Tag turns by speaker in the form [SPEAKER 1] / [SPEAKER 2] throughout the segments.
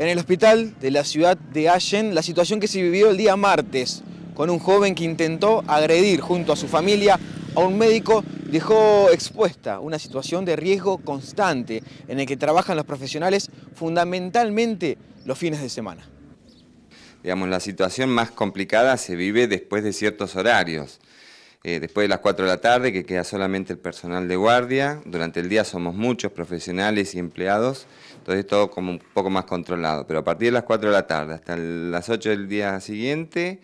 [SPEAKER 1] en el hospital de la ciudad de Allen la situación que se vivió el día martes con un joven que intentó agredir junto a su familia a un médico dejó expuesta una situación de riesgo constante en el que trabajan los profesionales fundamentalmente los fines de semana.
[SPEAKER 2] Digamos, la situación más complicada se vive después de ciertos horarios. Eh, después de las 4 de la tarde, que queda solamente el personal de guardia. Durante el día somos muchos profesionales y empleados, entonces todo como un poco más controlado. Pero a partir de las 4 de la tarde hasta las 8 del día siguiente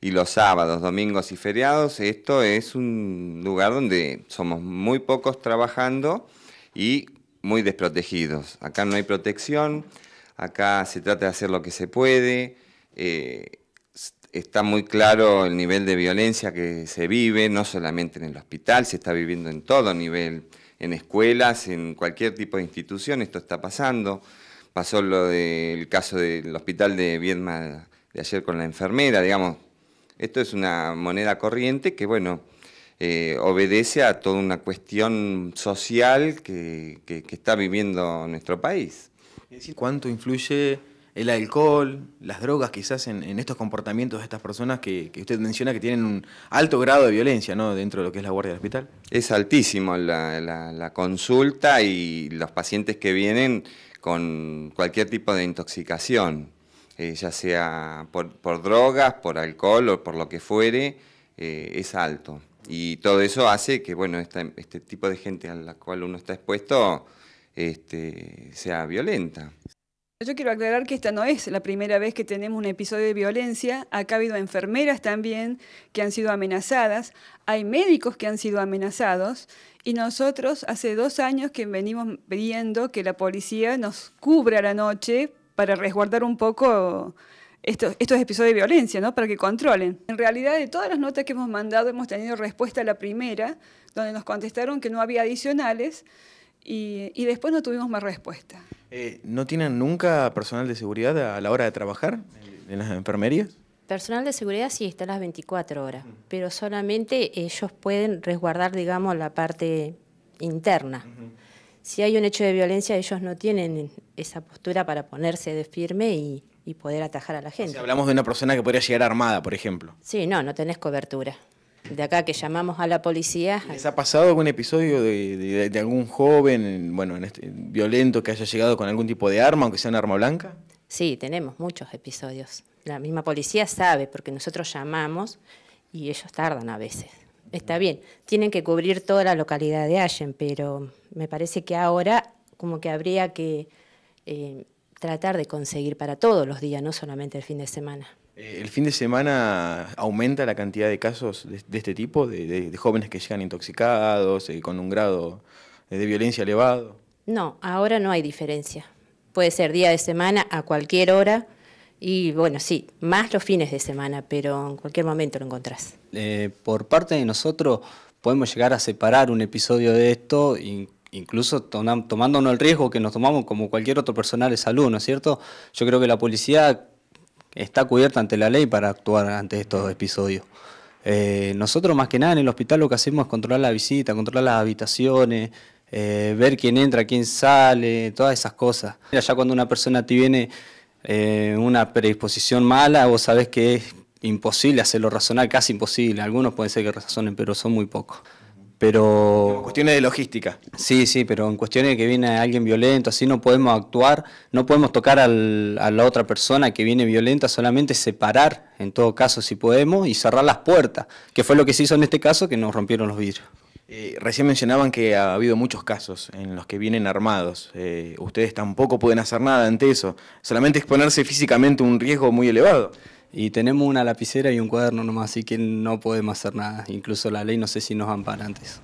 [SPEAKER 2] y los sábados, domingos y feriados, esto es un lugar donde somos muy pocos trabajando y muy desprotegidos. Acá no hay protección, acá se trata de hacer lo que se puede. Eh, está muy claro el nivel de violencia que se vive, no solamente en el hospital, se está viviendo en todo nivel, en escuelas, en cualquier tipo de institución, esto está pasando. Pasó lo del caso del hospital de Viedma de ayer con la enfermera, digamos. Esto es una moneda corriente que, bueno, eh, obedece a toda una cuestión social que, está viviendo nuestro país.
[SPEAKER 1] ¿cuánto influye el alcohol, las drogas quizás en, en estos comportamientos de estas personas que, usted menciona que tienen un alto grado de violencia ¿no? dentro de lo que es la guardia del hospital?
[SPEAKER 2] Es altísimo la, consulta y los pacientes que vienen con cualquier tipo de intoxicación, eh, ya sea por, drogas, por alcohol o por lo que fuere, eh, es alto. Y todo eso hace que bueno, este, este tipo de gente a la cual uno está expuesto este, sea violenta.
[SPEAKER 3] Yo quiero aclarar que esta no es la primera vez que tenemos un episodio de violencia. Acá ha habido enfermeras también que han sido amenazadas, hay médicos que han sido amenazados y nosotros hace dos años que venimos pidiendo que la policía nos cubra la noche para resguardar un poco estos, episodios de violencia, Para que controlen. En realidad, de todas las notas que hemos mandado, hemos tenido respuesta a la primera, donde nos contestaron que no había adicionales y, y después no tuvimos más respuesta.
[SPEAKER 1] Eh, ¿No tienen nunca personal de seguridad a la hora de trabajar en, las enfermerías?
[SPEAKER 3] Personal de seguridad
[SPEAKER 4] sí está a las 24 horas, pero solamente ellos pueden resguardar, digamos, la parte interna. Si hay un hecho de violencia, ellos no tienen esa postura para ponerse de firme y, poder atajar a la gente. hablamos de
[SPEAKER 1] una persona que podría llegar armada, por ejemplo.
[SPEAKER 4] Sí, no, no tenés cobertura de acá que llamamos a la policía. ¿Les
[SPEAKER 1] ha pasado algún episodio de, algún joven, bueno, en este, violento que haya llegado con algún tipo de arma, aunque sea un arma blanca?
[SPEAKER 4] Sí, tenemos muchos episodios. La misma policía sabe, porque nosotros llamamos y ellos tardan a veces. Está bien, tienen que cubrir toda la localidad de Allen, pero me parece que ahora como que habría que eh, tratar de conseguir para todos los días, no solamente el fin de semana.
[SPEAKER 1] Eh, ¿El fin de semana aumenta la cantidad de casos de, este tipo, de, jóvenes que llegan intoxicados, eh, con un grado de violencia elevado?
[SPEAKER 4] No, ahora no hay diferencia. Puede ser día de semana a cualquier hora y bueno, sí, más los fines de semana, pero en cualquier momento lo encontrás.
[SPEAKER 5] Eh, por parte de nosotros podemos llegar a separar un episodio de esto, incluso tomándonos el riesgo que nos tomamos como cualquier otro personal de salud, ¿no es cierto? Yo creo que la policía está cubierta ante la ley para actuar ante estos episodios. Eh, nosotros más que nada en el hospital lo que hacemos es controlar la visita, controlar las habitaciones, eh, ver quién entra, quién sale, todas esas cosas. Ya cuando una persona te viene eh, una predisposición mala, vos sabés que es imposible hacerlo razonar, casi imposible. Algunos pueden ser que razonen, pero son muy pocos pero... En cuestiones de logística. Sí, sí, pero en cuestiones de que viene alguien violento, así no podemos actuar, no podemos tocar a la otra persona que viene violenta, solamente separar, en todo caso, si
[SPEAKER 1] podemos, y cerrar las puertas, que fue lo que se hizo en este caso, que nos rompieron los vidrios. Eh, recién mencionaban que ha habido muchos casos en los que vienen armados. Eh, ustedes tampoco pueden hacer nada ante eso, solamente exponerse físicamente a un riesgo muy elevado. Y tenemos una lapicera y
[SPEAKER 5] un cuaderno nomás, así que no podemos hacer nada. Incluso la ley no sé si nos ampara antes.